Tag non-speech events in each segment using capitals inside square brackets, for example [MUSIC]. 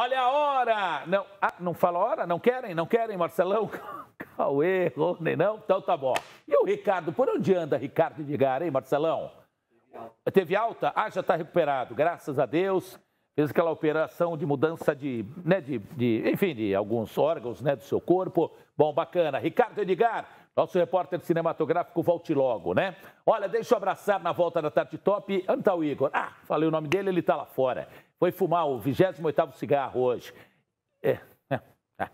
Olha a hora! Não, ah, não fala a hora? Não querem? Não querem, Marcelão? [LAUGHS] Cauê, Rony, não? Então tá bom. E o Ricardo, por onde anda Ricardo Edgar, hein, Marcelão? Teve alta? Ah, já está recuperado, graças a Deus. Fez aquela operação de mudança de, né, de, de, enfim, de alguns órgãos né, do seu corpo. Bom, bacana. Ricardo Edgar, nosso repórter cinematográfico, volte logo, né? Olha, deixa eu abraçar na volta da tarde top. Onde o Igor? Ah, falei o nome dele, ele está lá fora. Foi fumar o 28 cigarro hoje. É, é, é.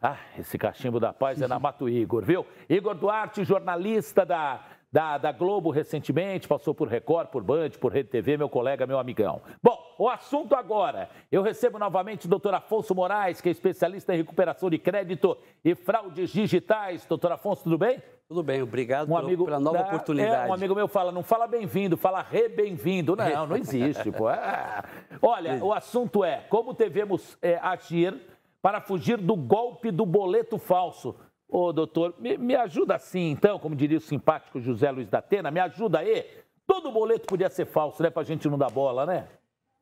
Ah, esse cachimbo da paz é na Mato Igor, viu? Igor Duarte, jornalista da, da, da Globo recentemente, passou por Record, por Band, por Rede TV, meu colega, meu amigão. Bom, o assunto agora. Eu recebo novamente o doutor Afonso Moraes, que é especialista em recuperação de crédito e fraudes digitais. Doutor Afonso, tudo bem? Tudo bem, obrigado um amigo, pela nova oportunidade. É, um amigo meu fala, não fala bem-vindo, fala re-bem-vindo. Não, não existe. pô. Ah. Olha, o assunto é como devemos é, agir para fugir do golpe do boleto falso. Ô, doutor, me, me ajuda assim, então, como diria o simpático José Luiz da Atena, me ajuda aí. Todo boleto podia ser falso, né? Para a gente não dar bola, né?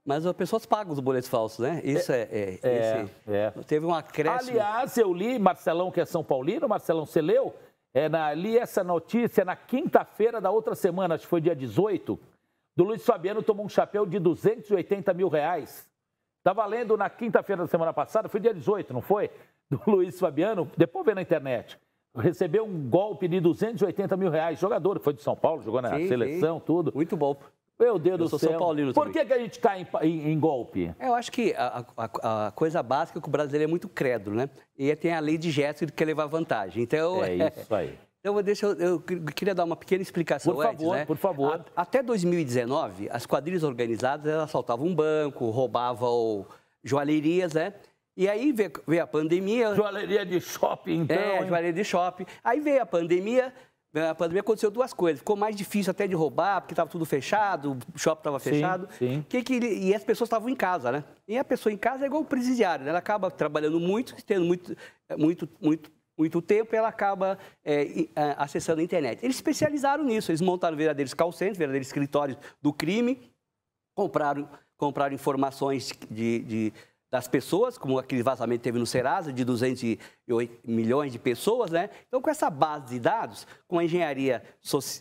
Mas as pessoas pagam os boletos falsos, né? Isso é. é, é, é, é Teve uma crescente. Aliás, eu li, Marcelão, que é São Paulino, Marcelão, você leu? É, na, li essa notícia na quinta-feira da outra semana, acho que foi dia 18, do Luiz Fabiano tomou um chapéu de 280 mil reais. Estava tá lendo na quinta-feira da semana passada, foi dia 18, não foi? Do [LAUGHS] Luiz Fabiano, depois vê na internet. Recebeu um golpe de 280 mil reais. Jogador, foi de São Paulo, jogou na sim, seleção, sim. tudo. Muito bom. Meu Deus eu do céu. São Paulino Por que, que a gente cai em, em, em golpe? Eu acho que a, a, a, coisa básica é que o brasileiro é muito crédulo, né? E tem a lei de gesto que quer levar vantagem. Então, é [LAUGHS] isso aí. Então, deixa, eu, eu queria dar uma pequena explicação por favor, antes, né? Por favor, a, Até 2019, as quadrilhas organizadas, elas assaltavam um banco, roubavam joalherias, né? E aí veio, veio a pandemia... Joalheria de shopping, então. É, joalheria de shopping. Aí veio a pandemia, né, a pandemia aconteceu duas coisas. Ficou mais difícil até de roubar, porque estava tudo fechado, o shopping estava fechado. Sim. Que, que, e as pessoas estavam em casa, né? E a pessoa em casa é igual o presidiário, né? ela acaba trabalhando muito, tendo muito, é, muito, muito, muito tempo, e ela acaba é, é, acessando a internet. Eles especializaram nisso, eles montaram verdadeiros call centers, verdadeiros escritórios do crime, compraram, compraram informações de, de das pessoas, como aquele vazamento teve no Serasa, de 208 milhões de pessoas, né? Então, com essa base de dados, com a engenharia,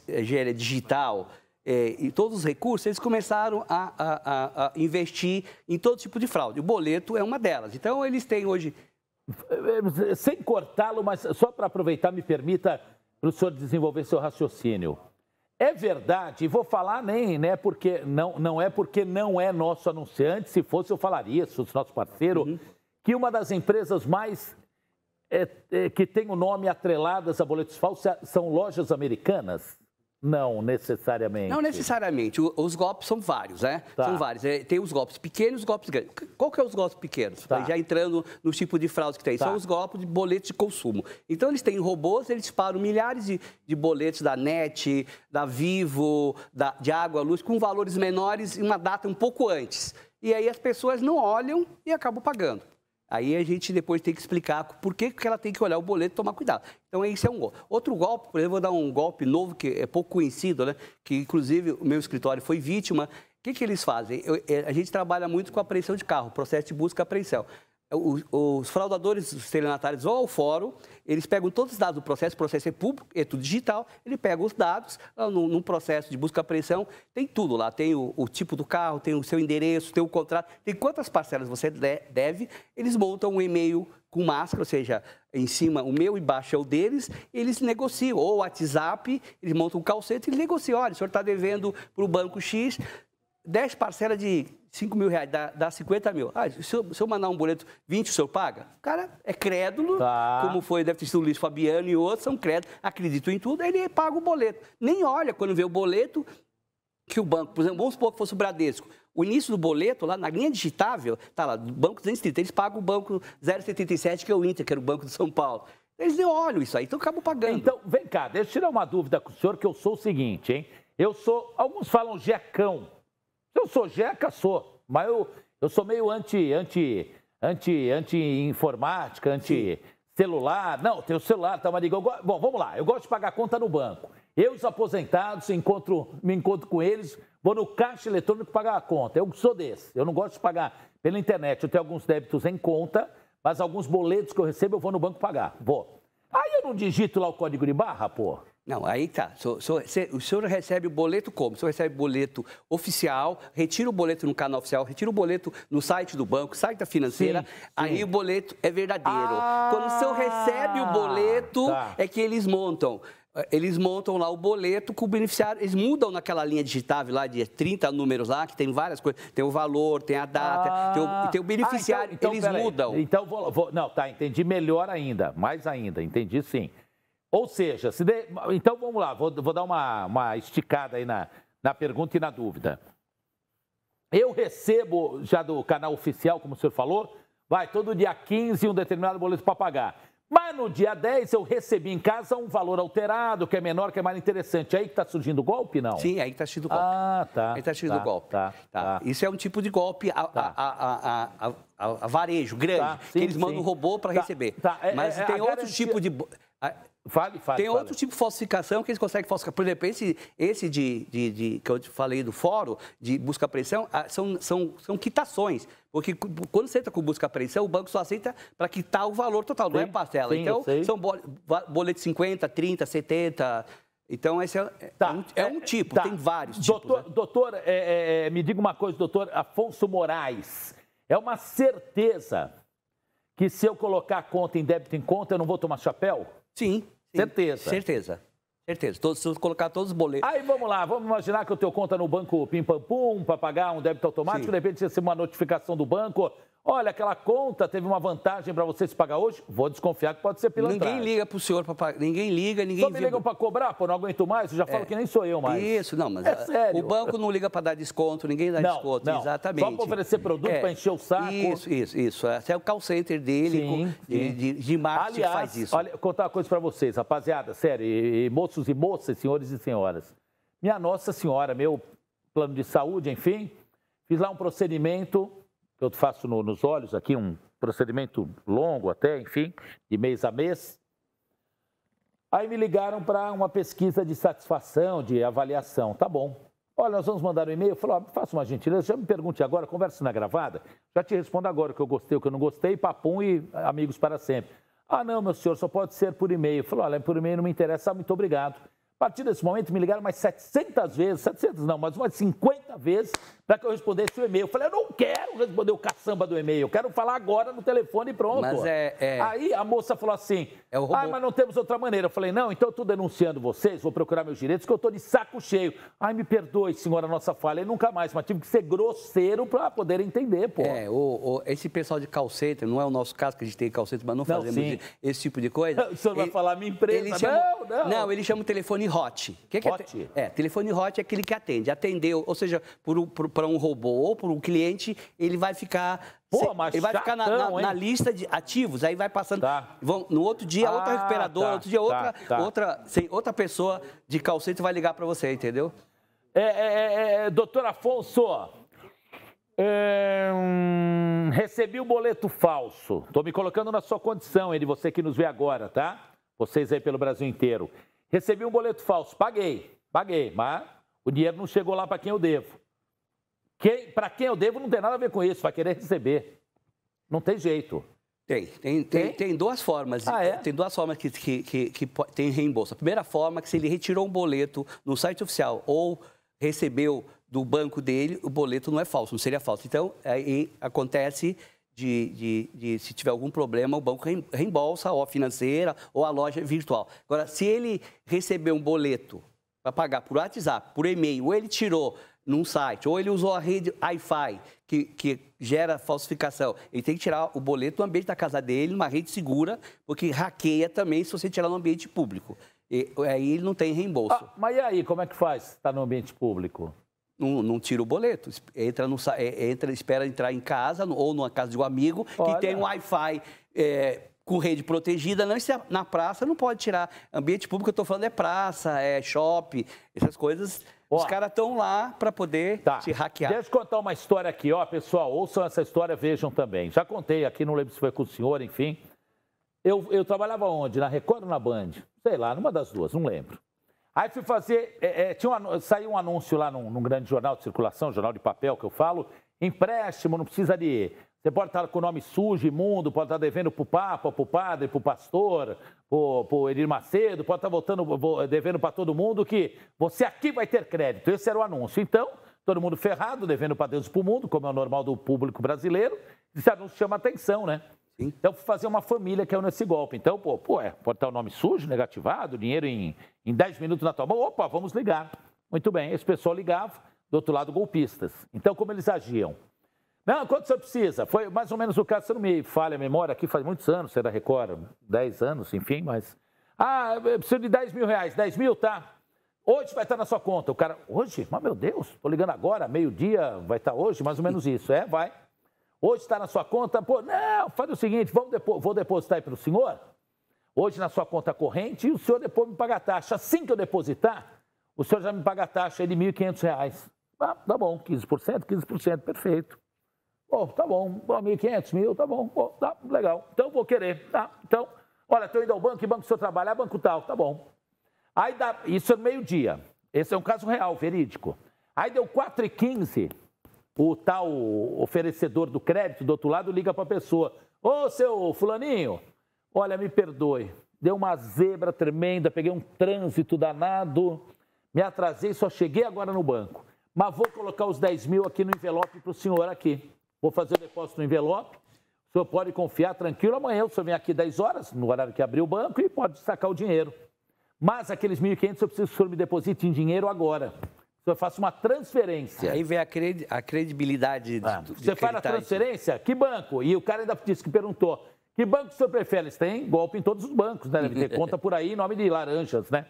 engenharia digital eh, e todos os recursos, eles começaram a, a, a, investir em todo tipo de fraude. O boleto é uma delas. Então, eles têm hoje... Eh, eh, sem cortá-lo, mas só para aproveitar, me permita para o senhor desenvolver seu raciocínio. É verdade, e vou falar nem, né, porque não, não é porque não é nosso anunciante, se fosse eu falaria, se fosse nosso parceiro, uhum. que uma das empresas mais é, é, que tem o nome atreladas a boletos falsos é, são lojas americanas. Não necessariamente. Não necessariamente. os golpes são vários, né? Tá. São vários. É, tem os golpes pequenos e os golpes grandes. Qual que é os golpes pequenos? Tá. Já entrando no tipo de fraude que tem. Tá. São os golpes de boletos de consumo. Então, eles têm robôs, eles param milhares de, de boletos da NET, da Vivo, da, de água, luz, com valores menores e uma data um pouco antes. E aí as pessoas não olham e acabam pagando. Aí a gente depois tem que explicar por que, que ela tem que olhar o boleto e tomar cuidado. Então, esse é um golpe. Outro golpe, por exemplo, vou dar um golpe novo que é pouco conhecido, né? Que, inclusive, o meu escritório foi vítima. O que, que eles fazem? Eu, é, a gente trabalha muito com apreensão de carro, processo de busca e apreensão. É, os fraudadores, os estelionatários vão ao fórum, eles pegam todos os dados do processo, o processo é público, é tudo digital, ele pega os dados num, processo de busca e apreensão, tem tudo lá, tem o, o, tipo do carro, tem o seu endereço, tem o contrato, tem quantas parcelas você deve, eles montam um e-mail com máscara, ou seja, em cima o meu e baixo é o deles, eles negociam, ou WhatsApp, eles montam um calcete e negociam, olha, o senhor está devendo para o banco X 10 parcelas de 5 mil reais, dá, dá 50 mil. Ah, se eu, se eu mandar um boleto 20, o senhor paga? O cara é crédulo, tá. como foi, deve ter sido o Luiz Fabiano e outros, são crédulos, acreditam em tudo, ele paga o boleto. Nem olha quando vê o boleto que o banco, por exemplo, vamos supor que fosse o Bradesco. O início do boleto, lá na linha digitável, tá lá, Banco 230, eles pagam o Banco 077, que é o Inter, que era o Banco de São Paulo. Eles nem olham isso aí, então acabam pagando. Então, vem cá, deixa eu tirar uma dúvida com o senhor, que eu sou o seguinte, hein? Eu sou, alguns falam Giacão, eu sou jeca, sou, mas eu, eu sou meio anti, anti, anti, anti informática, anti celular. Não, tem o celular, tá, uma digo, go... bom, vamos lá. Eu gosto de pagar conta no banco. Eu os aposentados, encontro, me encontro com eles, vou no caixa eletrônico pagar a conta. Eu sou desse. Eu não gosto de pagar pela internet. Eu tenho alguns débitos em conta, mas alguns boletos que eu recebo eu vou no banco pagar. Vou. Aí eu não digito lá o código de barra, pô. Não, aí tá. O senhor, o senhor recebe o boleto como? O senhor recebe boleto oficial, retira o boleto no canal oficial, retira o boleto no site do banco, site da financeira, sim, sim. aí o boleto é verdadeiro. Ah, Quando o senhor ah, recebe o boleto, tá. é que eles montam. Eles montam lá o boleto com o beneficiário, eles mudam naquela linha digitável lá de 30 números lá, que tem várias coisas, tem o valor, tem a data, ah, tem, o, tem, o, ah, beneficiário, ah, então, então, eles mudam. Aí. Então, vou, vou, não, tá, entendi melhor ainda, mais ainda, entendi sim. Ou seja, se de... então vamos lá, vou, vou dar uma, uma esticada aí na, na pergunta e na dúvida. Eu recebo já do canal oficial, como o senhor falou, vai todo dia 15 um determinado boleto para pagar. Mas no dia 10 eu recebi em casa um valor alterado, que é menor, que é mais interessante. É aí que está surgindo o golpe, não? Sim, é aí que está surgindo do golpe. Ah, tá. Aí está surgindo do tá, golpe. Tá, tá, tá, Isso é um tipo de golpe a, tá. a, a, a varejo, grande, tá. sim, que eles mandam o robô para receber. É, Mas é, tem outro garantia... tipo de Fale, fale. Tem fale. outro tipo de falsificação que eles conseguem falsificar. Por exemplo, esse, esse de, de, de que eu te falei do fórum, de busca-apreensão, ah, são, são, são quitações. Porque quando você entra com busca apreensão, o banco só aceita para quitar o valor total, sim, não é parcela. Sim, então, são boletos 50, 30, 70. Então, esse é, é tá. é, um, é um, tipo, tá. tem vários tipos. Doutor, né? doutor é, é, é, me diga uma coisa, doutor Afonso Moraes. É uma certeza que se eu colocar a conta em débito em conta, eu não vou tomar chapéu? Sim. Certeza. Certeza. Certeza. Todos, se colocar todos os boletos. Aí vamos lá, vamos imaginar que o teu conta no banco Pim Pam Pum para pagar um débito automático, Sim. de repente recebo uma notificação do banco. Olha, aquela conta teve uma vantagem para você se pagar hoje? Vou desconfiar que pode ser pilantragem. Ninguém liga para o senhor para pagar. Ninguém liga, ninguém. Só me ligam para cobrar, pô, não aguento mais, eu já falo é. que nem sou eu mais. Isso, não, mas. É sério. O banco não liga para dar desconto, ninguém dá não, desconto. Não. Exatamente. Só para oferecer produto é. para encher o saco. Isso, isso, isso. É o call center dele, sim, de, sim. de, de marketing Aliás, faz isso. Olha, contar uma coisa para vocês, rapaziada, sério, e, e, moços e moças, senhores e senhoras. Minha Nossa Senhora, meu plano de saúde, enfim, fiz lá um procedimento que eu faço no, nos olhos aqui um procedimento longo até, enfim, de mês a mês. Aí me ligaram para uma pesquisa de satisfação, de avaliação. Tá bom. Olha, nós vamos mandar um e-mail. falou falei, faça uma gentileza, já me pergunte agora, conversa na gravada. Já te respondo agora o que eu gostei, o que eu não gostei, papum e amigos para sempre. Ah, não, meu senhor, só pode ser por e-mail. falou falei, olha, por e-mail não me interessa, muito obrigado. A partir desse momento, me ligaram mais 700 vezes, 700 não, mas umas 50 vezes para que eu respondesse o e-mail. Eu falei, eu não quero responder o caçamba do e-mail, eu quero falar agora no telefone e pronto. Mas é, é... Aí a moça falou assim, é ah, mas não temos outra maneira. Eu falei, não, então eu estou denunciando vocês, vou procurar meus direitos, que eu estou de saco cheio. Ai, me perdoe, senhora, nossa falha, e nunca mais, mas tive que ser grosseiro para poder entender, pô. É, o, o, esse pessoal de calceta, não é o nosso caso que a gente tem calceta, mas não, não fazemos sim. esse tipo de coisa. [LAUGHS] O senhor ele, vai falar minha empresa? Ele chama, não, não. Não, ele chama o telefone hot. Que que é hot? É, telefone hot é aquele que atende. Atendeu, ou seja, para um robô ou para um cliente, ele vai ficar Pô, mas ele vai chatão, ficar na, na, na, lista de ativos, aí vai passando. Tá. Vão, no outro dia, ah, outra recuperadora, tá, outro dia, outra, tá, tá. outra, outra pessoa de calcete vai ligar para você, entendeu? É é, é, é, é, doutor Afonso, é, hum, recebi o um boleto falso. Estou me colocando na sua condição, ele você que nos vê agora, tá? Vocês aí pelo Brasil inteiro. Recebi um boleto falso, paguei, paguei, mas o dinheiro não chegou lá para quem eu devo. Quem, para quem eu devo não tem nada a ver com isso, vai querer receber. Não tem jeito. Tem, tem, tem, tem duas formas. Ah, é? Tem duas formas que, que, que, que tem reembolso. A primeira forma é que se ele retirou um boleto no site oficial ou recebeu do banco dele, o boleto não é falso, não seria falso. Então, aí acontece de, de, de, se tiver algum problema, o banco reembolsa ou a financeira ou a loja virtual. Agora, se ele receber um boleto para pagar por WhatsApp, por e-mail, ou ele tirou num site, ou ele usou a rede Wi-Fi, que, que gera falsificação, ele tem que tirar o boleto do ambiente da casa dele, numa rede segura, porque hackeia também se você tirar no ambiente público. E, aí ele não tem reembolso. Ah, mas e aí, como é que faz? Está no ambiente público? não, não tira o boleto. Entra, no, é, entra, espera entrar em casa ou numa casa de um amigo Olha. que tem um Wi-Fi é, com rede protegida. Não, é, na praça não pode tirar. Ambiente público, eu estou falando, é praça, é shopping, essas coisas. Ó, Os caras estão lá para poder tá. te hackear. Deixa eu contar uma história aqui, ó, pessoal. Ouçam essa história, vejam também. Já contei aqui, não lembro se foi com o senhor, enfim. Eu, eu trabalhava onde? Na Record ou na Band? Sei lá, numa das duas, não lembro. Aí fui fazer. É, é, tinha um, saiu um anúncio lá num, num, grande jornal de circulação, jornal de papel que eu falo: empréstimo, não precisa de. Você pode estar com o nome sujo, imundo, pode estar devendo para o Papa, para o padre, para o pastor, para o Edir Macedo, pode estar voltando, devendo para todo mundo que você aqui vai ter crédito. Esse era o anúncio. Então, todo mundo ferrado, devendo para Deus e para o mundo, como é o normal do público brasileiro. Esse anúncio chama atenção, né? Então, Então, fazer uma família que o é nesse golpe. Então, pô, pô é, pode estar o nome sujo, negativado, dinheiro em, em 10 minutos na tua mão. Opa, vamos ligar. Muito bem, esse pessoal ligava, do outro lado, golpistas. Então, como eles agiam? Não, quanto você precisa? Foi mais ou menos o caso, você não me falha a memória aqui, faz muitos anos, você é da Record, 10 anos, enfim, mas... Ah, eu preciso de 10 mil reais. 10 mil, tá? Hoje vai estar na sua conta. O cara, hoje? Mas meu Deus, tô ligando agora, meio-dia, vai estar hoje, mais ou menos isso. É, vai. Hoje está na sua conta, pô, não, faz o seguinte, vamos depo vou depositar aí para o senhor, hoje na sua conta corrente, e o senhor depois me paga a taxa. Assim que eu depositar, o senhor já me paga a taxa aí de R$ 1.500. Ah, tá bom, 15%, 15%, perfeito. Pô, tá bom, R$ 1.500, mil, tá bom, pô, tá legal. Então vou querer, tá? Então, olha, estou indo ao banco, que banco o senhor trabalha, é banco tal, tá bom. Aí dá, isso é meio-dia. Esse é um caso real, verídico. Aí deu 4 e 15 o tal oferecedor do crédito do outro lado liga para a pessoa: Ô seu Fulaninho, olha, me perdoe, deu uma zebra tremenda, peguei um trânsito danado, me atrasei, só cheguei agora no banco. Mas vou colocar os 10 mil aqui no envelope para o senhor aqui. Vou fazer o depósito no envelope. O senhor pode confiar tranquilo. Amanhã o senhor vem aqui 10 horas, no horário que abriu o banco, e pode sacar o dinheiro. Mas aqueles 1.500 eu preciso que o senhor me deposite em dinheiro agora. Então, eu faço uma transferência. Aí vem a, credi a credibilidade ah, de, Você faz a transferência? Que banco? E o cara ainda disse que perguntou: que banco o senhor prefere? Eles têm golpe em todos os bancos, né? Deve ter [LAUGHS] conta por aí, nome de laranjas, né?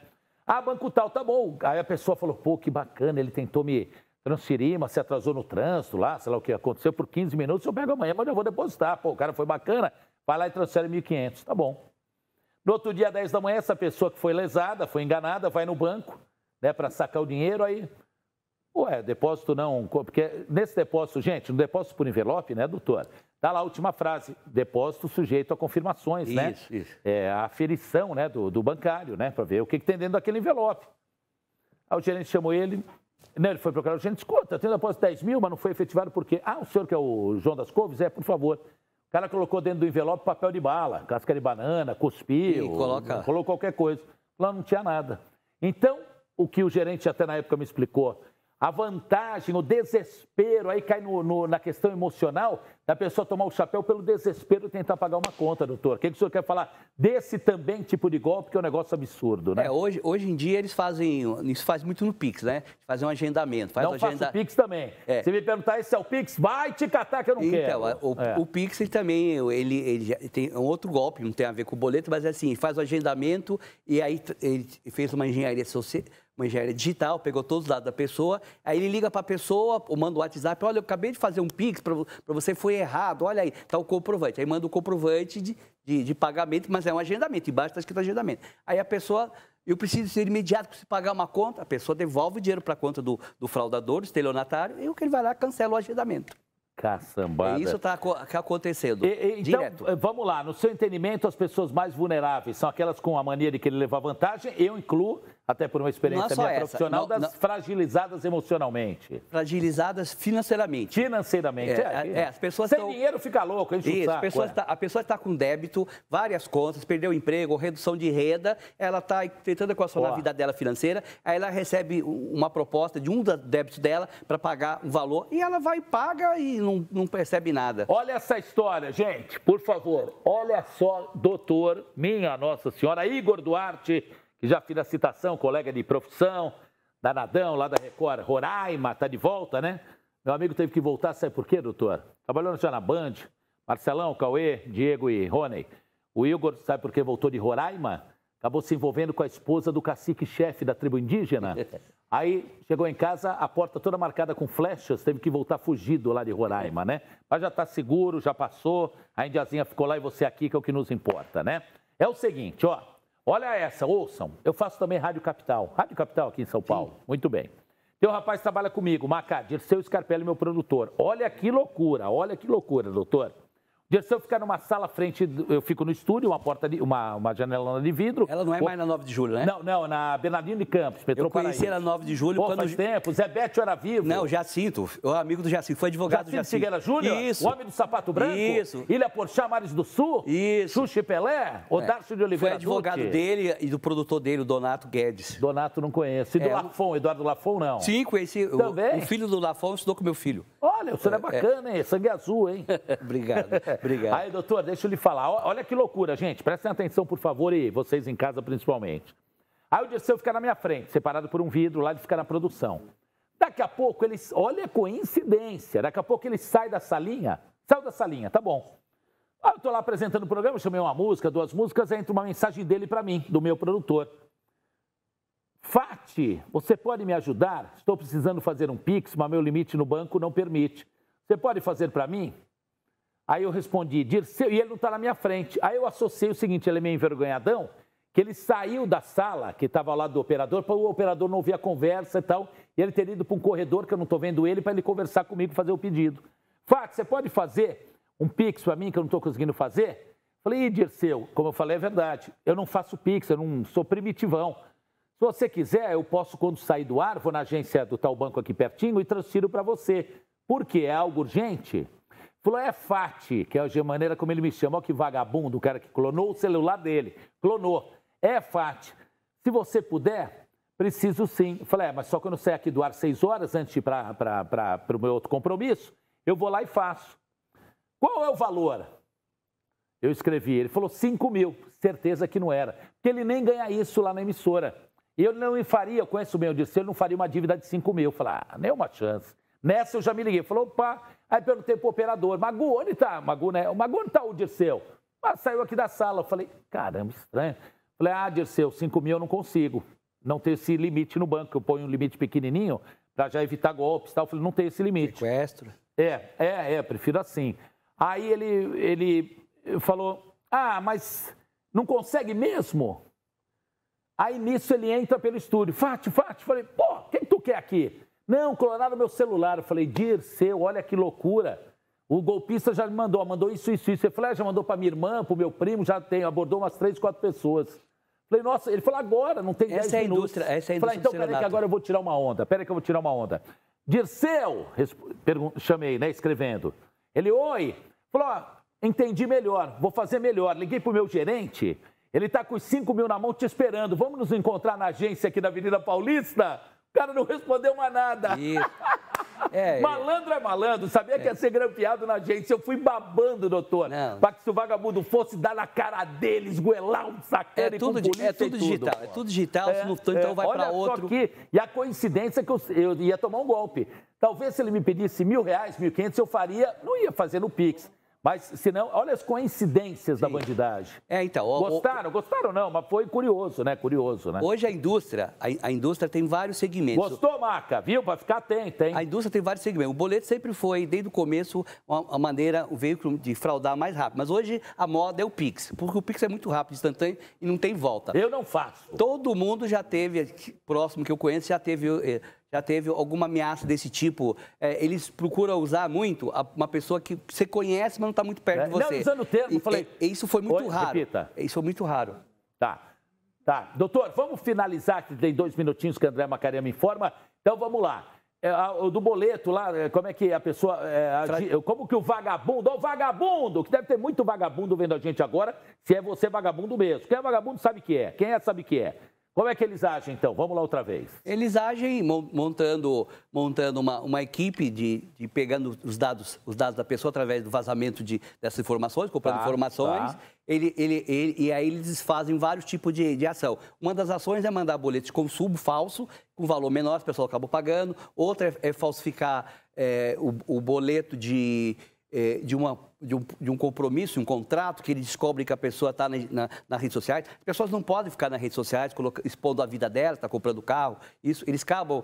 Ah, banco tal, tá bom. Aí a pessoa falou: pô, que bacana, ele tentou me transferir, mas se atrasou no trânsito lá, sei lá o que aconteceu, por 15 minutos eu pego amanhã, mas eu vou depositar. Pô, o cara foi bacana, vai lá e transfere 1.500. Tá bom. No outro dia, 10 da manhã, essa pessoa que foi lesada, foi enganada, vai no banco né, para sacar o dinheiro, aí Ué, depósito não. Porque nesse depósito, gente, no depósito por envelope, né, doutor? Tá lá a última frase: depósito sujeito a confirmações, né? isso, né? Isso. É a aferição né, do, do bancário, né? Para ver o que, que tem dentro daquele envelope. Aí o gerente chamou ele. Não, né, ele foi procurar o gerente, escuta, tá tem depósito de 10 mil, mas não foi efetivado por quê? Ah, o senhor que é o João das Couves? É, por favor. O cara colocou dentro do envelope papel de bala, casca de banana, cuspiu, coloca... colocou qualquer coisa. Lá não tinha nada. Então, o que o gerente até na época me explicou a vantagem, o desespero, aí cai no, no, na questão emocional da pessoa tomar o chapéu pelo desespero e tentar pagar uma conta, doutor. O que, que o senhor quer falar desse também tipo de golpe, que é um negócio absurdo, né? É, hoje, hoje em dia eles fazem, isso faz muito no Pix, né? Fazer um agendamento. Faz não um agenda... Pix também. É. Se me perguntar esse é o Pix, vai te catar que eu não então, quero. O, é. o Pix ele também, ele, ele tem um outro golpe, não tem a ver com o boleto, mas é assim, faz o agendamento e aí ele fez uma engenharia social uma engenharia digital, pegou todos os dados da pessoa, aí ele liga para a pessoa, ou manda o WhatsApp, olha, eu acabei de fazer um Pix para você, foi errado, olha aí, está o comprovante. Aí manda o comprovante de, de, de pagamento, mas é um agendamento, embaixo está escrito agendamento. Aí a pessoa, eu preciso ser imediato para se pagar uma conta, a pessoa devolve o dinheiro para a conta do, do fraudador, do estelionatário, e o que ele vai lá cancela o agendamento. Caçambada. E é isso está tá acontecendo. E, e, então, direto. Então, vamos lá. No seu entendimento, as pessoas mais vulneráveis são aquelas com a mania de querer levar vantagem. Eu incluo, até por uma experiência é minha essa, profissional, não, das não, fragilizadas emocionalmente. Fragilizadas financeiramente. Financeiramente, é. é, é as pessoas Sem tão... dinheiro fica louco, Isso, saco, pessoas é. tá, a pessoa está com débito, várias contas, perdeu emprego, redução de renda, ela está tentando equacionar Boa. a vida dela financeira, aí ela recebe uma proposta de um débito dela para pagar um valor e ela vai e paga e não, não percebe nada. Olha essa história, gente, por favor. Olha só, doutor, minha Nossa Senhora, Igor Duarte que já fiz a citação, colega de profissão, danadão lá da Record, Roraima, está de volta, né? Meu amigo teve que voltar, sabe por quê, doutor? Trabalhou no na Band, Marcelão, Cauê, Diego e Rony. O Igor, sabe por que voltou de Roraima? Acabou se envolvendo com a esposa do cacique-chefe da tribo indígena. [LAUGHS] Aí chegou em casa, a porta toda marcada com flechas, teve que voltar fugido lá de Roraima, né? Mas já está seguro, já passou, a Indiazinha ficou lá e você aqui, que é o que nos importa, né? É o seguinte, ó. Olha essa, ouçam. Eu faço também Rádio Capital. Rádio Capital aqui em São Paulo. Sim. Muito bem. Teu rapaz trabalha comigo, Macá, Dirceu Scarpelli, meu produtor. Olha que loucura, olha que loucura, doutor. Se eu ficar numa sala frente, eu fico no estúdio, uma porta, de, uma, uma janela de vidro. Ela não é mais na 9 de julho, né? Não, não, na Bernardino de Campos, Petrópolis. Eu conheci ela na 9 de julho. Pô, quando... faz tempo, Zé Bete era vivo. Não, Jacinto, o amigo do Jacinto, foi advogado Jacinto do Jacinto. Figueira Júnior? Isso. O homem do sapato branco? Isso. Ilha Porchá, Mares do Sul? Isso. Xuxa Pelé? o é. de Oliveira Foi advogado Dutti. dele e do produtor dele, o Donato Guedes. Donato não conheço. E do é, Lafon, Eduardo Lafon, não? Sim, conheci. Também? O, o filho do Lafon estudou com meu filho. Olha, o senhor é, é bacana, é. hein? Sangue azul, hein? [LAUGHS] Obrigado. Obrigado. Aí, doutor, deixa eu lhe falar. Olha que loucura, gente. Prestem atenção, por favor, e vocês em casa principalmente. Aí o Dirceu fica na minha frente, separado por um vidro, lá ele fica na produção. Daqui a pouco ele. Olha a coincidência. Daqui a pouco ele sai da salinha. Saiu da salinha, tá bom. Aí eu tô lá apresentando o programa, chamei uma música, duas músicas, entra uma mensagem dele para mim, do meu produtor. Fati, você pode me ajudar? Estou precisando fazer um Pix, mas meu limite no banco não permite. Você pode fazer para mim? Aí eu respondi, Dirceu, e ele não está na minha frente. Aí eu associei o seguinte, ele é meio envergonhadão, que ele saiu da sala, que estava lá do operador, para o operador não ouvir a conversa e tal, e ele ter ido para um corredor, que eu não estou vendo ele, para ele conversar comigo, e fazer o pedido. Fato, você pode fazer um pix para mim, que eu não estou conseguindo fazer? Falei, e Dirceu, como eu falei, é verdade, eu não faço pix, eu não sou primitivão. Se você quiser, eu posso, quando sair do ar, vou na agência do tal banco aqui pertinho e transfiro para você. Porque é algo urgente? Falou, é Fati, que é a maneira como ele me chama. Olha que vagabundo, o cara que clonou o celular dele. Clonou. É Fati. Se você puder, preciso sim. falei, é, mas só quando eu sair aqui do ar seis horas antes para o meu outro compromisso, eu vou lá e faço. Qual é o valor? Eu escrevi. Ele falou 5 mil. Certeza que não era. Porque ele nem ganha isso lá na emissora. Eu não faria, eu conheço bem eu disse, ele não faria uma dívida de 5 mil. falei, ah, nem uma chance. Nessa eu já me liguei. Falou, opa, Aí perguntei pro operador, Magu, onde tá? Magu, né? O Magu, onde tá o Dirceu? Ah, saiu aqui da sala. Eu falei, caramba, estranho. falei, ah, Dirceu, 5 mil eu não consigo. Não tem esse limite no banco. Eu ponho um limite pequenininho para já evitar golpes e tal. Eu falei, não tem esse limite. Sequestro. É, é, é, prefiro assim. Aí ele, ele falou, ah, mas não consegue mesmo? Aí nisso ele entra pelo estúdio, Fátio, Fátio, falei, pô, quem tu quer aqui? Não, clonaram meu celular. Eu falei, Dirceu, olha que loucura. O golpista já me mandou, mandou isso, isso, isso. Ele falou, ah, já mandou para minha irmã, para o meu primo, já tem, abordou umas três, quatro pessoas. Falei, nossa, ele falou agora, não tem essa é minutos. Indústria, essa é a indústria falei, então peraí que agora eu vou tirar uma onda, peraí que eu vou tirar uma onda. Dirceu, chamei, né, escrevendo. Ele, oi. Falou, ó, entendi melhor, vou fazer melhor. Liguei pro meu gerente, ele está com os cinco mil na mão te esperando. Vamos nos encontrar na agência aqui da Avenida Paulista? cara não respondeu mais nada. Isso. [LAUGHS] É, é, malandro é malandro, sabia é. que ia ser grampeado na gente. Eu fui babando, doutor, para pra que se o vagabundo fosse dar na cara dele, esgoelar um sacana é e tudo, com é, é tudo digital, tudo. é tudo digital, é, se não tô, é, então vai para outro. Aqui, e a coincidência que eu, eu ia tomar um golpe. Talvez se ele me pedisse mil reais, mil quinhentos, eu faria, não ia fazer no Pix. Mas, senão, olha as coincidências Sim. da bandidagem. É, então. O, gostaram, o, gostaram não, mas foi curioso, né? Curioso, né? Hoje a indústria, a, a indústria tem vários segmentos. Gostou, marca, viu? Para ficar atento, hein? A indústria tem vários segmentos. O boleto sempre foi, desde o começo, a maneira, o veículo de fraudar mais rápido. Mas hoje a moda é o Pix, porque o Pix é muito rápido, instantâneo e não tem volta. Eu não faço. Todo mundo já teve, próximo que eu conheço, já teve eh, já teve alguma ameaça desse tipo, é, eles procuram usar muito a, uma pessoa que você conhece, mas não está muito perto é, de né? você. Não, usando o termo, e, falei... É, é, isso foi muito Oi, raro. Repita. Isso foi muito raro. Tá. Tá. Doutor, vamos finalizar, que tem dois minutinhos que o André Macaria me informa. Então, vamos lá. É, o do boleto lá, como é que a pessoa... A, como que o vagabundo... o vagabundo, que deve ter muito vagabundo vendo a gente agora, se é você vagabundo mesmo. Quem é vagabundo sabe que é. Quem é sabe que é. Como é que eles agem, então? Vamos lá outra vez. Eles agem montando, montando uma, uma equipe de, de pegando os dados, os dados da pessoa através do vazamento de, dessas informações, comprando tá, informações. Tá. Ele, ele, ele, e aí eles fazem vários tipos de, de ação. Uma das ações é mandar boletes de consumo falso, com valor menor, o pessoal acaba pagando. Outra é, é falsificar é, o, o boleto de é, de, uma, de, um, de um compromisso, um contrato, que ele descobre que a pessoa está na, na, nas redes sociais. As pessoas não podem ficar nas redes sociais expondo a vida dela, está comprando carro. Isso, eles acabam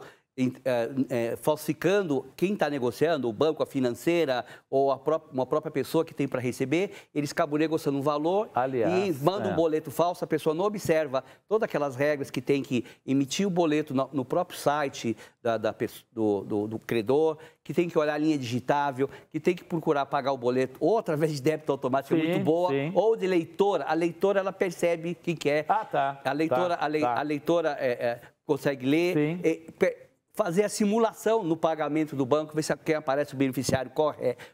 é, é, falsificando quem está negociando, o banco, a financeira ou a uma própria pessoa que tem para receber, eles acabam negociando um valor Aliás, e mandam é. um boleto falso, a pessoa não observa todas aquelas regras que tem que emitir o boleto no, no próprio site da, da do, do, do credor, que tem que olhar a linha digitável, que tem que procurar pagar o boleto ou através de débito automático, sim, é muito boa, sim. ou de leitora. A leitora, ela percebe quem que é. Ah, tá. A leitora, tá, a, le, tá. a leitora é, é, consegue ler. Sim fazer a simulação no pagamento do banco, ver se quem aparece o beneficiário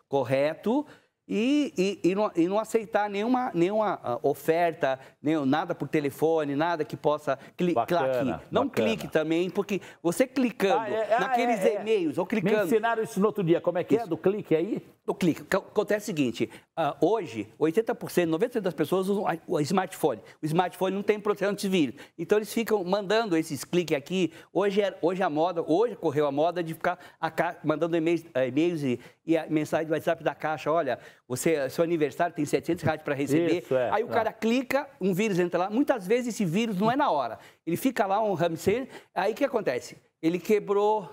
correto e, e, e, não, e, não, aceitar nenhuma, nenhuma ah, oferta, nem nada por telefone, nada que possa clicar aqui. Não bacana. clique também, porque você clicando ah, é, é naqueles é, é. e-mails ou clicando. Me ensinaram isso no outro dia. Como é que é? isso. é do clique aí? Do clique. Acontece o seguinte: uh, hoje, 80%, 90% das pessoas usam o smartphone. O smartphone não tem proteção antivírus. Então eles ficam mandando esses cliques aqui. Hoje, é, hoje a moda, hoje correu a moda de ficar a, mandando eh, e-mails, e, e mensagens do WhatsApp da caixa. Olha você, seu aniversário tem 700 reais para receber. Isso, é, aí o cara clica, um vírus entra lá. Muitas vezes esse vírus não é na hora. Ele fica lá, um hamster. Aí o que acontece? Ele quebrou.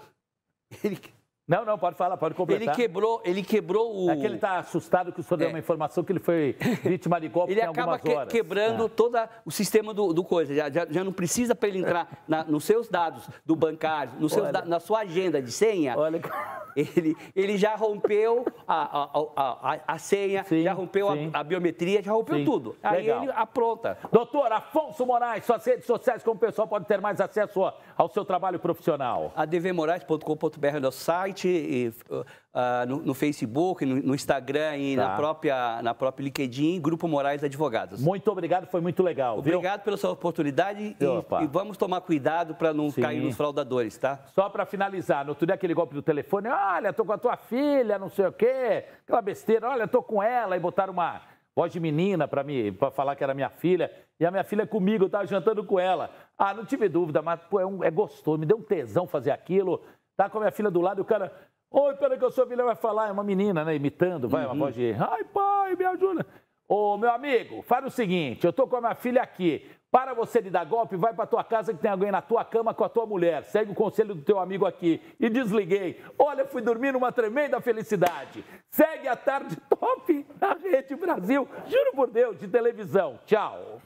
[LAUGHS] Ele, não, não, pode falar, pode completar. Ele quebrou, ele quebrou o. É que ele está assustado que o senhor é. deu uma informação que ele foi [LAUGHS] vítima de golpe ele em algumas que, horas. quebrando é. todo o sistema do, do coisa. Já, já, já, não precisa para ele entrar na, nos seus dados do bancário, nos seus da, na sua agenda de senha. Olha. Ele, ele já rompeu a, a, a, a senha, sim, já rompeu a, a, biometria, já rompeu sim. tudo. Aí Legal. ele apronta. Doutor Afonso Moraes, suas redes sociais, como o pessoal pode ter mais acesso ao seu trabalho profissional? advmoraes.com.br é nosso site site, e, uh, no, no, Facebook, no, no Instagram e tá. na, própria, na própria LinkedIn, Grupo Moraes Advogados. Muito obrigado, foi muito legal. Obrigado viu? pela sua oportunidade e, e, vamos tomar cuidado para não Sim. cair nos fraudadores, tá? Só para finalizar, no outro dia aquele golpe do telefone, olha, tô com a tua filha, não sei o quê, aquela besteira, olha, tô com ela, e botaram uma voz de menina para mim, para falar que era minha filha e a minha filha comigo, eu estava jantando com ela. Ah, não tive dúvida, mas pô, é, um, é gostoso, me deu um tesão fazer aquilo. Tá com a minha filha do lado e o cara. Oi, peraí que eu sou vilão, vai falar. É uma menina, né? Imitando, vai, uhum. uma voz de. Ai, pai, me ajuda. Ô, meu amigo, faz o seguinte: eu tô com a minha filha aqui. Para você de dar golpe, vai para tua casa que tem alguém na tua cama com a tua mulher. Segue o conselho do teu amigo aqui. E desliguei. Olha, fui dormir numa tremenda felicidade. Segue a tarde [LAUGHS] top na Rede Brasil. Juro por Deus, de televisão. Tchau.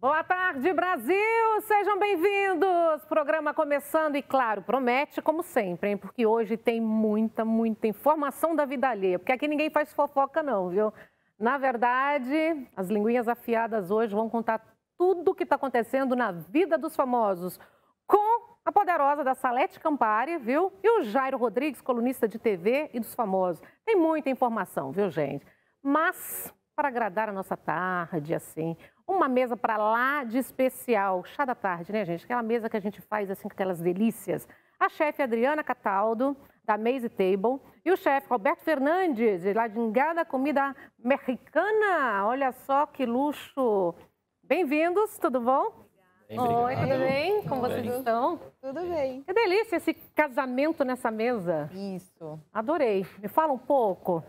Boa tarde, Brasil! Sejam bem-vindos! Programa começando e, claro, promete, como sempre, hein? Porque hoje tem muita, muita informação da vida alheia. Porque aqui ninguém faz fofoca, não, viu? Na verdade, as linguinhas afiadas hoje vão contar tudo o que está acontecendo na vida dos famosos. Com a poderosa da Salete Campari, viu? E o Jairo Rodrigues, colunista de TV e dos famosos. Tem muita informação, viu, gente? Mas, para agradar a nossa tarde, assim uma mesa para lá de especial, chá da tarde, né, gente? Aquela mesa que a gente faz assim com aquelas delícias. A chefe Adriana Cataldo, da Maze Table, e o chefe Roberto Fernandes, de lá de Engada Comida Mexicana. Olha só que luxo. Bem-vindos, tudo bom? Bem, Oi, tudo bem? Como vocês bem. estão? Tudo bem. Que delícia esse casamento nessa mesa. Isso. Adorei. Me fala um pouco,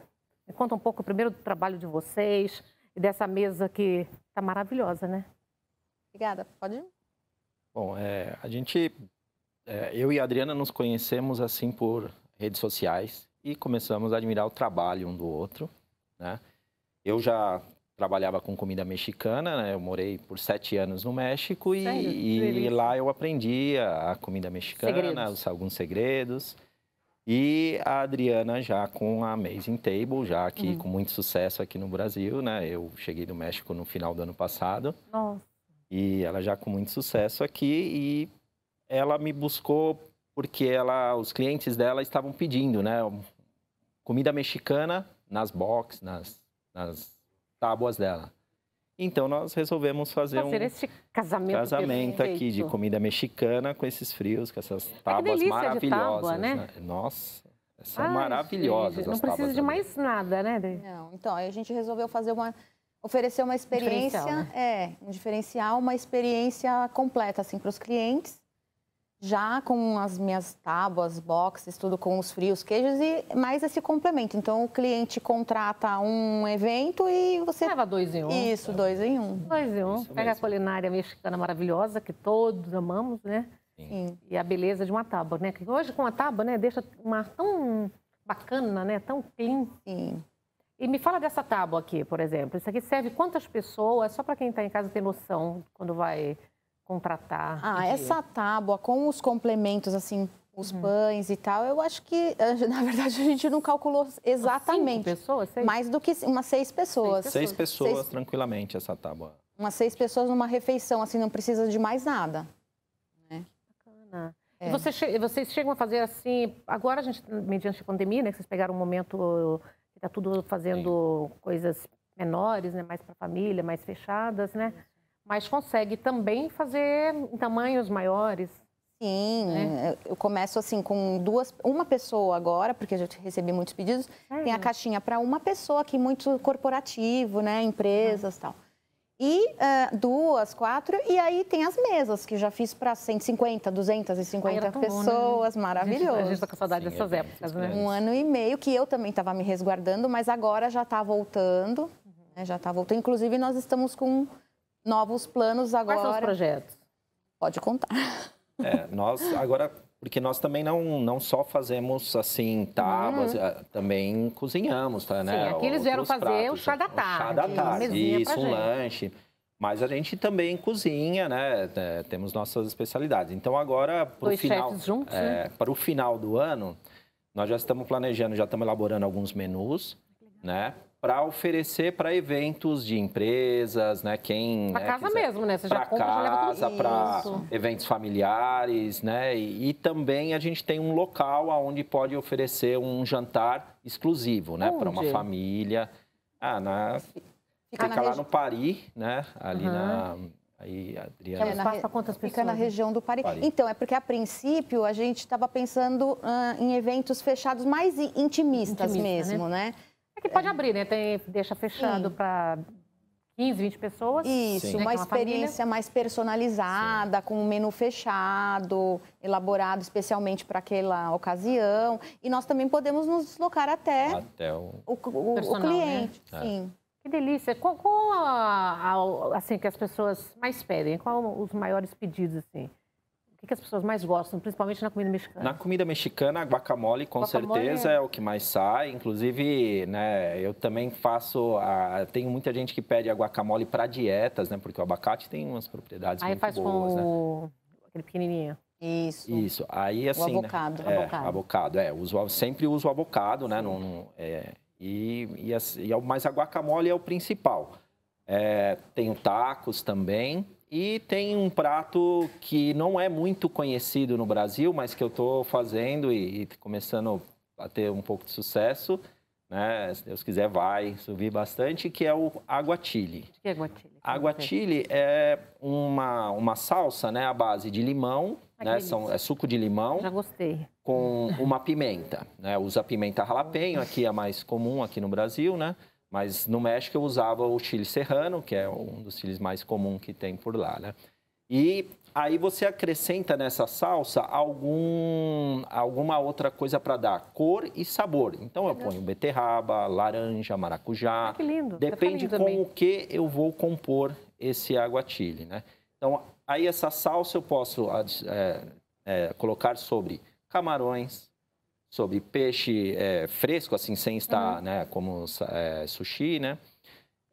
me conta um pouco primeiro do trabalho de vocês, e dessa mesa que está maravilhosa, né? Obrigada. Pode ir? Bom, é, a gente, é, eu e a Adriana nos conhecemos assim por redes sociais e começamos a admirar o trabalho um do outro, né? Eu já trabalhava com comida mexicana, né? eu morei por sete anos no México e, Sério, e lá eu aprendi a, comida mexicana, segredos. alguns segredos. E a Adriana já com a Amazing Table, já aqui uhum. com muito sucesso aqui no Brasil, né? Eu cheguei do México no final do ano passado. Nossa. E ela já com muito sucesso aqui e ela me buscou porque ela, os clientes dela estavam pedindo, né? Comida mexicana nas box, nas, nas tábuas dela. Então nós resolvemos fazer, fazer um esse casamento, casamento aqui de comida mexicana com esses frios, com essas é tábuas é maravilhosas. Tábua, né? Né? Nossa, são Ai, maravilhosas. Gente, não precisa de mais ali. nada, né? Não, então a gente resolveu fazer uma oferecer uma experiência, um né? é, um diferencial, uma experiência completa assim para os clientes já com as minhas tábuas, boxes, tudo com os frios, queijos e mais esse complemento. Então o cliente contrata um evento e você leva dois em um. Isso, dois em um. Dois em um. Pega a culinária mexicana maravilhosa que todos amamos, né? Sim. E a beleza de uma tábua, né? Que hoje com a tábua, né, deixa uma ar tão bacana, né? Tão clean. Sim. E me fala dessa tábua aqui, por exemplo. Isso aqui serve quantas pessoas? Só para quem está em casa ter noção quando vai contratar. Ah, pedir. essa tábua com os complementos, assim, os uhum. pães e tal, eu acho que, [LAUGHS] na verdade, a gente não calculou exatamente. Cinco pessoas? Seis? Mais do que umas seis pessoas. Seis pessoas, seis pessoas seis... tranquilamente, essa tábua. Umas seis pessoas numa refeição, assim, não precisa de mais nada. Né? Bacana. É. Você, vocês chegam a fazer assim, agora a gente, mediante a pandemia, né, que vocês pegaram um momento que está tudo fazendo Sim. coisas menores, né, mais para família, mais fechadas, né? mas consegue também fazer em tamanhos maiores. Sim, né? eu começo assim com duas, uma pessoa agora, porque já recebi muitos pedidos. É. Tem a caixinha para uma pessoa aqui, muito corporativo, né, empresas é. tal. E uh, duas, quatro, e aí tem as mesas, que já fiz para 150, 250 Ai, pessoas, bom, né? maravilhoso. A gente está com saudade Sim, é dessas épocas, né? Um ano e meio que eu também estava me resguardando, mas agora já está voltando, uhum. né, já está voltando. Inclusive, nós estamos com novos planos agora. Quais são os projetos? Pode contar. [LAUGHS] É, nós agora porque nós também não, não só fazemos assim tábuas, uhum. eh, também cozinhamos, tá, né? Sim, aqui eles vieram fazer pratos, o chá da tarde. chá da tarde, isso, um lanche. Mas a gente também cozinha, né? É, temos nossas especialidades. Então agora, para o final, juntos, é, né? para o final do ano, nós já estamos planejando, já estamos elaborando alguns menus, né? para oferecer para eventos de empresas, né? Quem para né, casa quiser, mesmo, né? Você já compra, casa, já para eventos familiares, né? E, e, também a gente tem um local aonde pode oferecer um jantar exclusivo, né? Para uma família. Ah, na fica, fica na lá no Paris, né? Ali uhum. na Aí, Adriana. É, na, quantas pessoas? Fica na região do Paris. Paris. Então, é porque a princípio a gente estava pensando uh, em eventos fechados mais intimistas Intimista, né? mesmo, né? né? É que pode é. abrir, né? Tem, deixa fechado para 15, 20 pessoas. Isso, né, é uma, uma experiência família. mais personalizada, Sim. com um menu fechado, elaborado especialmente para aquela ocasião. E nós também podemos nos deslocar até, até o, o, o, personal, o cliente. Né? Sim. É. Que delícia. Qual, qual a, a, assim, que as pessoas mais pedem? Qual os maiores pedidos, assim? O que as pessoas mais gostam, principalmente na comida mexicana? Na comida mexicana, a guacamole com guacamole certeza é... é... o que mais sai. Inclusive, né, eu também faço. A... Tem muita gente que pede a guacamole para dietas, né? Porque o abacate tem umas propriedades Aí muito faz boas, com né? o... aquele pequenininho. Isso. Isso. Aí assim. O abocado. Né? É, abocado. É, uso, sempre uso o abocado, né? é, e, e, é mas a guacamole é o principal. É, tenho tacos também. E tem um prato que não é muito conhecido no Brasil, mas que eu estou fazendo e, e, começando a ter um pouco de sucesso. Né? Se Deus quiser, vai subir bastante, que é o aguatile. O que é aguatile? Aguatile é? é uma, uma salsa né, à base de limão, ah, né, são, é suco de limão. Já gostei. Com uma pimenta. Né? Usa pimenta ralapenho, aqui é a mais comum aqui no Brasil, né? Mas no México eu usava o chile serrano, que é um dos chiles mais comuns que tem por lá, né? E aí você acrescenta nessa salsa algum, alguma outra coisa para dar cor e sabor. Então eu ponho beterraba, laranja, maracujá. Ah, que lindo. Depende com também. o que eu vou compor esse aguachile, né? Então aí essa salsa eu posso é, é, colocar sobre camarões, sobre peixe é, fresco, assim, sem estar, uhum. né, como é, sushi, né,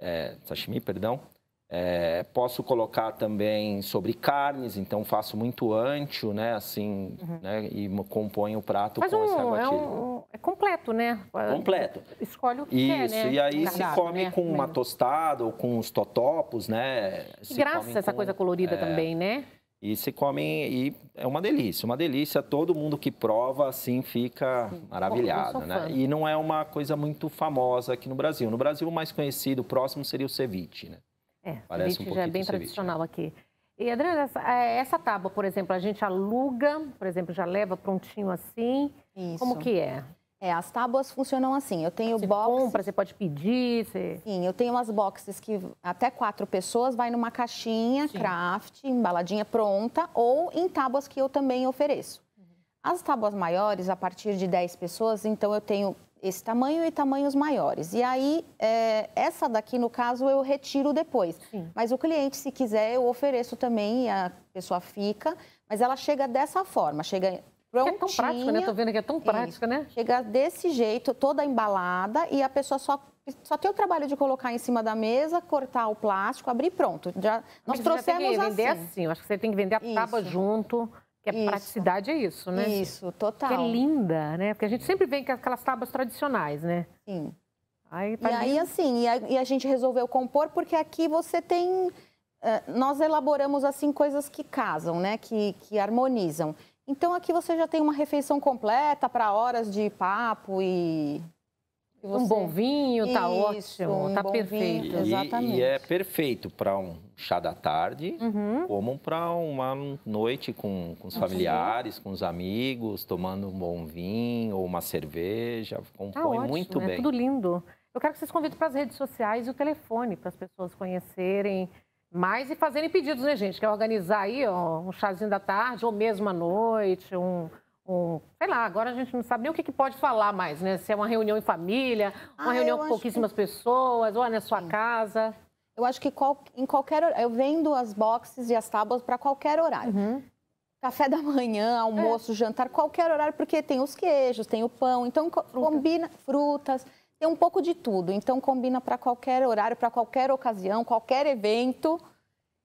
é, sashimi, perdão. É, posso colocar também sobre carnes, então faço muito ancho, né, assim, uhum. né, e componho o prato Mas com um, essa guatilha. É, um, é completo, né? Completo. Escolhe o que Isso, quer, né? e aí Cargado, tá se come né? com uma tostada ou com os totopos, né? E graça come essa com, coisa colorida é, também, né? E se comem e é uma delícia, uma delícia. Todo mundo que prova assim fica Sim, maravilhado, né? E não é uma coisa muito famosa aqui no Brasil. No Brasil o mais conhecido, o próximo seria o ceviche, né? É, Parece ceviche um já é bem tradicional ceviche, né? aqui. E Adriana, essa, é, essa, tábua, por exemplo, a gente aluga, por exemplo, já leva prontinho assim. Isso. Como que é? É, as tábuas funcionam assim. Eu tenho você boxes. compra, você pode pedir. Você... Sim, eu tenho umas boxes que até quatro pessoas vai numa caixinha Sim. craft, embaladinha pronta, ou em tábuas que eu também ofereço. Uhum. As tábuas maiores, a partir de 10 pessoas, então eu tenho esse tamanho e tamanhos maiores. E aí, é, essa daqui, no caso, eu retiro depois. Sim. Mas o cliente, se quiser, eu ofereço também e a pessoa fica. Mas ela chega dessa forma, chega é tão prático, né? Tô vendo que é tão é. prático, né? Chega desse jeito, toda embalada e a pessoa só só tem o trabalho de colocar em cima da mesa, cortar o plástico, abrir pronto. Já nós trouxemos você tem que vender assim. assim. Eu acho que você tem que vender a isso. tábua junto. Que a isso. praticidade é isso, né? Isso, total. Que é linda, né? Porque a gente sempre vem com aquelas tábuas tradicionais, né? Sim. Aí, tá e lindo. aí, assim, e a, e a gente resolveu compor porque aqui você tem eh, nós elaboramos assim coisas que casam, né? Que, que harmonizam. Então aqui você já tem uma refeição completa para horas de papo e. e você... Um bom vinho, tá Isso, ótimo, um tá perfeito. Vinho, exatamente. E, e é perfeito para um chá da tarde, uhum. como para uma noite com, com os uhum. familiares, uhum. com os amigos, tomando um bom vinho ou uma cerveja. Tá compõe tá ótimo, muito é bem. Tudo lindo. Eu quero que vocês convidem para as redes sociais e o telefone para as pessoas conhecerem. Mas e fazerem pedidos, né, gente? Quer organizar aí ó, um chazinho da tarde ou mesmo à noite, um, um, sei lá, agora a gente não sabe nem o que, que pode falar mais, né? Se é uma reunião em família, uma ah, reunião com pouquíssimas que... pessoas, ou é na sua Sim. casa. Eu acho que qual, em qualquer eu vendo as boxes e as tábuas para qualquer horário. Uhum. Café da manhã, é. almoço, é. jantar, qualquer horário, porque tem os queijos, tem o pão, então Fruta. combina frutas. Tem um pouco de tudo, então combina para qualquer horário, para qualquer ocasião, qualquer evento.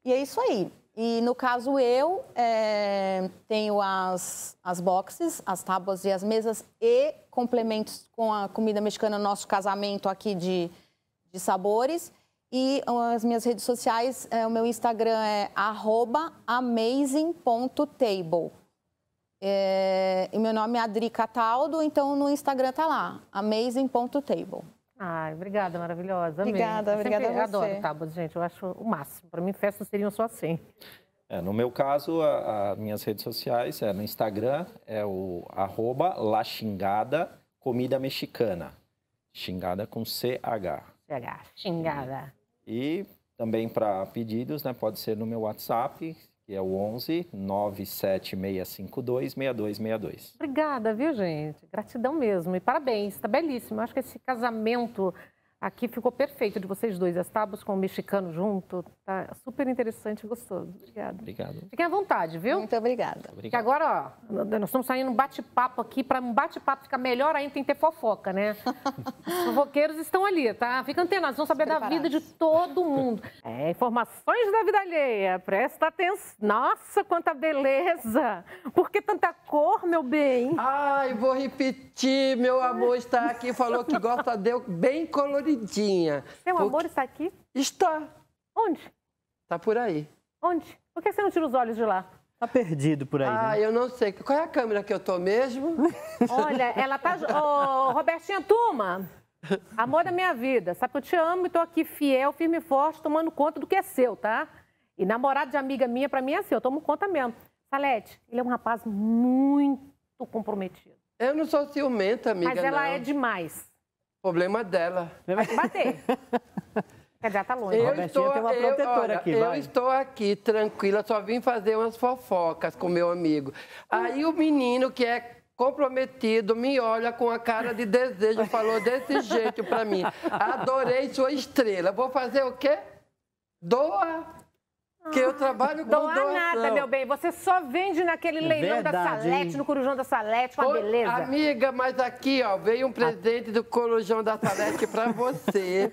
E é isso aí. E no caso eu é, tenho as, as boxes, as tábuas e as mesas e complementos com a comida mexicana, nosso casamento aqui de, de sabores. E ah, as minhas redes sociais, é, o meu Instagram é amazing.table. É, e meu nome é Adri Cataldo, então no Instagram tá lá, amazing.table. Ai, obrigada, maravilhosa. Obrigada, eu obrigada a você. adoro tábuas, gente, eu acho o máximo. Para mim, festas seriam só assim. É, no meu caso, as minhas redes sociais, é, no Instagram é o arroba Comida Mexicana. Xingada com CH. CH, xingada. E, e também para pedidos, né, pode ser no meu WhatsApp, que é o 11 97652 6262. Obrigada, viu, gente? Gratidão mesmo e parabéns, tá belíssimo. Eu acho que esse casamento Aqui ficou perfeito de vocês dois, as tábuas com o mexicano junto. Tá super interessante e gostoso. Obrigada. Obrigado. Fiquem à vontade, viu? Muito obrigada. Porque agora, ó, nós estamos saindo um bate-papo aqui. Para um bate-papo ficar melhor ainda, tem que ter fofoca, né? [LAUGHS] Os fofoqueiros estão ali, tá? Fica antenados, vão saber da vida de todo mundo. É, informações da vida alheia. Presta atenção. Nossa, quanta beleza! Por que tanta cor, meu bem? Ai, vou repetir. Meu amor está aqui, falou que gosta de bem colorido queridinha. Seu porque... amor está aqui? Está. Onde? Está por aí. Onde? Por que você não tira os olhos de lá? Tá perdido por aí. Ah, né? eu não sei. Qual é a câmera que eu tô mesmo? [LAUGHS] Olha, ela tá. Ô, oh, Robertinha Tuma, amor da minha vida. Sabe que eu te amo e tô aqui fiel, firme e forte, tomando conta do que é seu, tá? E namorado de amiga minha, pra mim é seu, assim, eu tomo conta mesmo. Salete, ele é um rapaz muito comprometido. Eu não sou ciumenta, amiga. Mas ela não. é demais. Problema dela. Vai te bater. [LAUGHS] Quer dizer, tá longe. Eu estou, tem uma protetora eu, olha, aqui, eu estou aqui tranquila, só vim fazer umas fofocas com meu amigo. Aí o menino que é comprometido, me olha com a cara de desejo, falou desse [LAUGHS] jeito para mim. Adorei sua estrela. Vou fazer o quê? Doa. Porque eu trabalho com Não há nada, meu bem. Você só vende naquele é leilão Verdade, da Salete, hein? no Corujão da Salete, com a beleza. Amiga, mas aqui, ó, veio um ah. presente do Corujão da Salete pra [LAUGHS] você.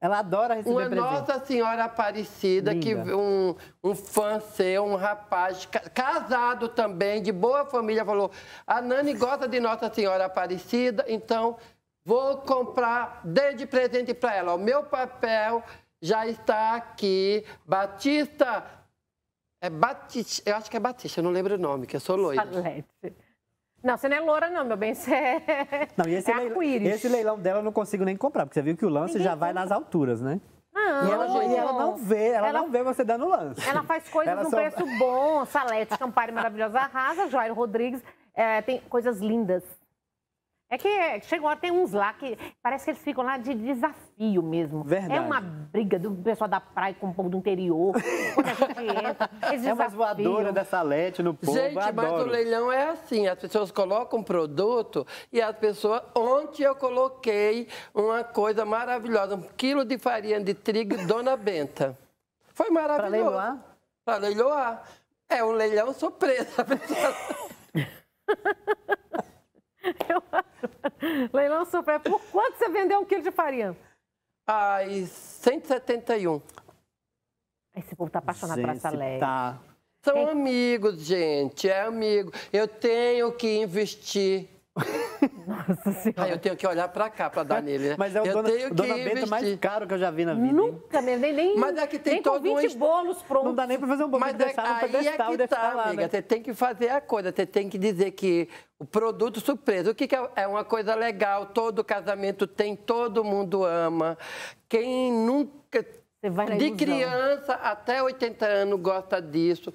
Ela adora receber Uma presente. Nossa Senhora Aparecida, que um, um fã seu, um rapaz casado também, de boa família, falou: a Nani gosta de Nossa Senhora Aparecida, então vou comprar, dê de presente para ela. O meu papel já está aqui Batista. É Batista, eu acho que é Batista, eu não lembro o nome, que eu sou loira. Salete. Não, você não é loura, não, meu bem. Você é. Não, e esse, é leilão, esse leilão dela eu não consigo nem comprar, porque você viu que o lance Ninguém já vai compra. nas alturas, né? Não, e, ela, não. e ela não vê, ela, ela, não vê você dando lance. Ela faz coisas ela num só... preço bom, Salete, Campari maravilhosa, arrasa, Jairo Rodrigues, é, tem coisas lindas. É que chegou até uns lá que parece que eles ficam lá de desafio mesmo. Verdade. É uma briga do pessoal da praia com o povo do interior. Quando a gente [LAUGHS] entra, é uma voadora da salete no povo. Gente, adoro. mas o leilão é assim: as pessoas colocam um produto e as pessoas. Ontem eu coloquei uma coisa maravilhosa: um quilo de farinha de trigo Dona Benta. Foi maravilhoso. Para leiloar? Para leiloar. É um leilão surpresa, [LAUGHS] [LAUGHS] Eu Leilão Super. Por quanto você vendeu um quilo de farinha? Ai, 171. Esse povo tá apaixonado por essa lei. Tá. São Quem... amigos, gente, é amigo. Eu tenho que investir [LAUGHS] Nossa ah, Senhora. eu tenho que olhar pra cá pra dar nele, né? [LAUGHS] Mas é o eu Dona, tenho o Dona Benta mais caro que eu já vi na vida. Nunca mesmo, nem, nem, Mas é que tem nem todo com 20 um... bolos prontos. Não dá nem pra fazer um bolo, Mas é, aí pedestal, é, é que tá, lá, amiga. Né? Você tem que fazer a coisa, você tem que dizer que o produto surpresa. O que, que é, é uma coisa legal, todo casamento tem, todo mundo ama. Quem nunca... De criança até 80 anos gosta disso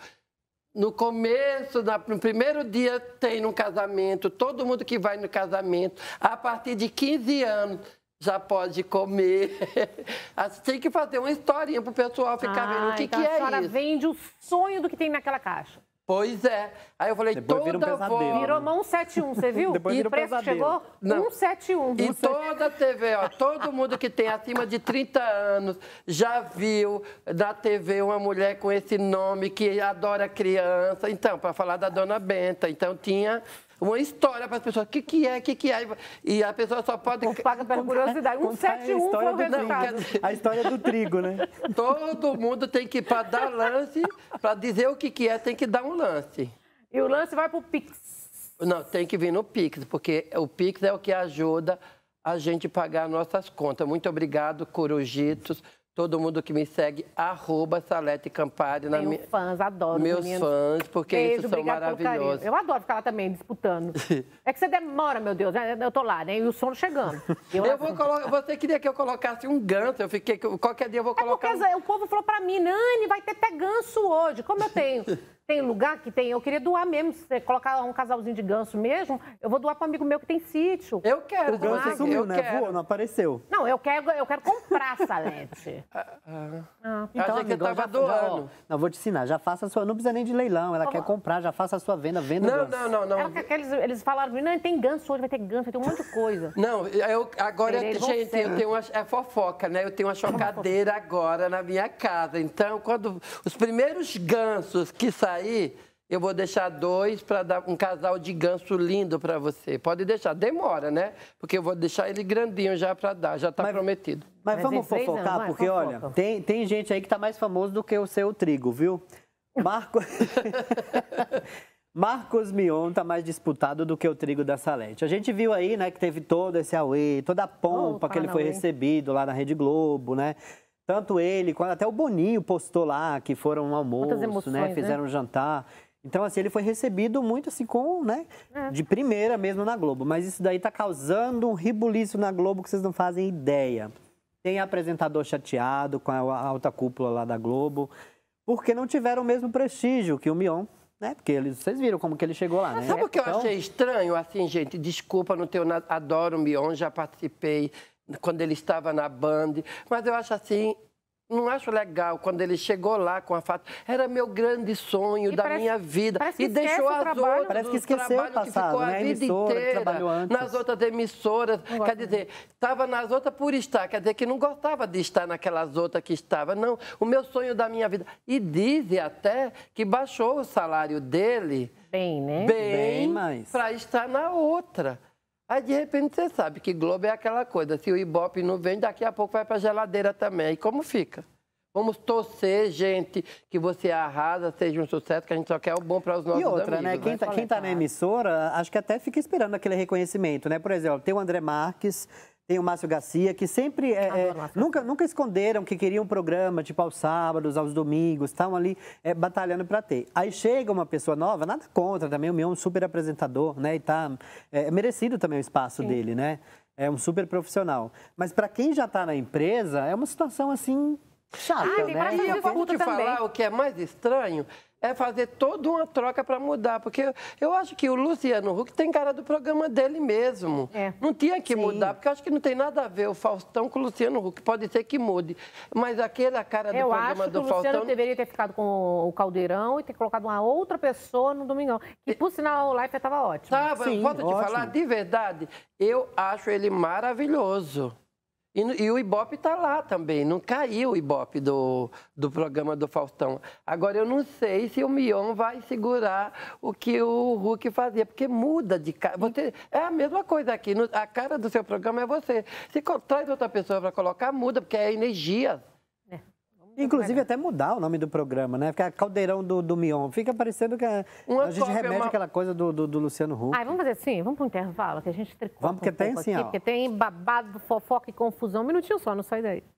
no começo, no primeiro dia tem no casamento, todo mundo que vai no casamento, a partir de 15 anos já pode comer. [LAUGHS] Assim, tem que fazer uma historinha para o pessoal ficar ah, vendo o ah, que, então que é isso. A senhora vende o sonho do que tem naquela caixa. Pois é. Aí eu falei, Depois toda vira um pesadelo. Né? Virou mão 171, você viu? Depois e o preço pesadelo. chegou Não. 171. E toda toda TV, ó, todo mundo que tem acima de 30 anos já viu da TV uma mulher com esse nome que adora criança. Então, para falar da dona Benta, então tinha uma história para as pessoas. O que, que é, o que, que é? E a pessoa só pode. O paga pela curiosidade. 171 foi o resultado. Né? A história do trigo, né? Todo mundo tem que, para dar lance, para dizer o que, que é, tem que dar um lance. E o lance vai para o Pix. Não, tem que vir no Pix, porque o Pix é o que ajuda a gente pagar nossas contas. Muito obrigado, Corujitos todo mundo que me segue, arroba Salete Campari. fãs, adoro. Meus meninos. fãs, porque Beijo, isso são maravilhosos. Eu adoro ficar lá também, disputando. [LAUGHS] é que você demora, meu Deus, né? eu tô lá, né? E o sono chegando. Eu, eu vou colo... Você queria que eu colocasse um ganso, eu fiquei... Qualquer dia eu vou colocar... É porque um... o povo falou pra mim, Nani, vai ter até ganso hoje, como eu tenho. [LAUGHS] Tem lugar que tem. Eu queria doar mesmo. Se você colocar um casalzinho de ganso mesmo, eu vou doar para um amigo meu que tem sítio. Eu quero. O ganso Mag, sumiu, né? Quero. Voou, não apareceu. Não, eu quero, eu quero comprar Salete. [LAUGHS] ah, ah. ah então, amigo, que eu tava já, doando. Já, não, vou te ensinar. Já faça a sua. Não precisa nem de leilão. Ela quer comprar, já faça a sua venda, venda não, ganso. Não, não, não. Ela, eles, eles falaram, não, tem ganso hoje, vai ter ganso, vai ter um monte de coisa. [LAUGHS] Não, eu, agora, Terei, gente, você. eu tenho uma é fofoca, né? Eu tenho uma é chocadeira agora na minha casa. Então, quando os primeiros gansos que saem aí eu vou deixar dois para dar um casal de ganso lindo para você. Pode deixar, demora, né? Porque eu vou deixar ele grandinho já para dar, já está prometido. Mas, mas vamos fofocar, anos, é porque fofoca. olha, tem, tem gente aí que está mais famoso do que o seu trigo, viu? Marco... [LAUGHS] Marcos Mion está mais disputado do que o trigo da Salete. A gente viu aí, né, que teve todo esse auê, toda a pompa Opa, oh, que ele foi recebido lá na Rede Globo, né? Tanto ele, até o Boninho postou lá que foram um almoço, emoções, né? né? Fizeram né? Um jantar. Então, assim, ele foi recebido muito assim com, né? É. De primeira mesmo na Globo. Mas isso daí tá causando um ribuliço na Globo que vocês não fazem ideia. Tem apresentador chateado com a alta cúpula lá da Globo, porque não tiveram o mesmo prestígio que o Mion né? Porque eles vocês viram como que ele chegou lá, ah, né? Sabe o que eu então... achei estranho? Assim, gente, desculpa, não tenho nada. Adoro o Mion, já participei quando ele estava na Band, mas eu acho assim não acho legal quando ele chegou lá com a fato. Era meu grande sonho e da parece, minha vida. E deixou as trabalho, outras. Parece que esqueceu o passado, que né? a vida Emissora, inteira nas outras emissoras. Não quer dizer, estava nas outras por estar. Quer dizer que não gostava de estar naquelas outras que estava. Não, o meu sonho da minha vida. E dizem até que baixou o salário dele. Bem, né? Bem, bem para estar na outra. Aí de repente você sabe que Globo é aquela coisa, se o Ibope não vem, daqui a pouco vai para geladeira também. E como fica? Vamos torcer, gente, que você arrasa, seja um sucesso, que a gente só quer o bom para os nossos amigos. E outra, amigos, né? Quem está tá na emissora, acho que até fica esperando aquele reconhecimento, né? Por exemplo, tem o André Marques, tem o Márcio Garcia, que sempre é, é, nunca, nunca esconderam que queriam um programa, tipo aos sábados, aos domingos, estavam ali é, batalhando para ter. Aí chega uma pessoa nova, nada contra também, o Mion é um super apresentador, né? E tá é, é, merecido também o espaço Sim. dele, né? É um super profissional. Mas para quem já está na empresa, é uma situação assim chata, ah, né? E eu vou te falar o que é mais estranho é fazer toda uma troca para mudar, porque eu, acho que o Luciano Huck tem cara do programa dele mesmo. É. Não tinha que Sim. mudar, porque eu acho que não tem nada a ver o Faustão com o Luciano Huck. Pode ser que mude, mas aquele a cara do eu programa do Faustão... Eu acho que o Luciano deveria ter ficado com o Caldeirão e ter colocado uma outra pessoa no Domingão. E, por sinal, o Life estava ótimo. Tava. eu posso te falar, de verdade, eu acho ele maravilhoso. E, e o Ibope está lá também, não caiu o Ibope do, do programa do Faustão. Agora, eu não sei se o Mion vai segurar o que o Hulk fazia, porque muda de cara. Você, é a mesma coisa aqui, no, a cara do seu programa é você. Se traz outra pessoa para colocar, muda, porque é energia. Inclusive até mudar o nome do programa, né? Ficar Caldeirão do, do Mion. Fica parecendo que é- a, a gente remete uma... aquela coisa do, do, do, Luciano Huck. Ah, vamos fazer assim, vamos para o intervalo, que a gente tricota Vamos, porque um tem assim, aqui, ó. Porque tem babado, fofoca e confusão. Um minutinho só, não sai daí.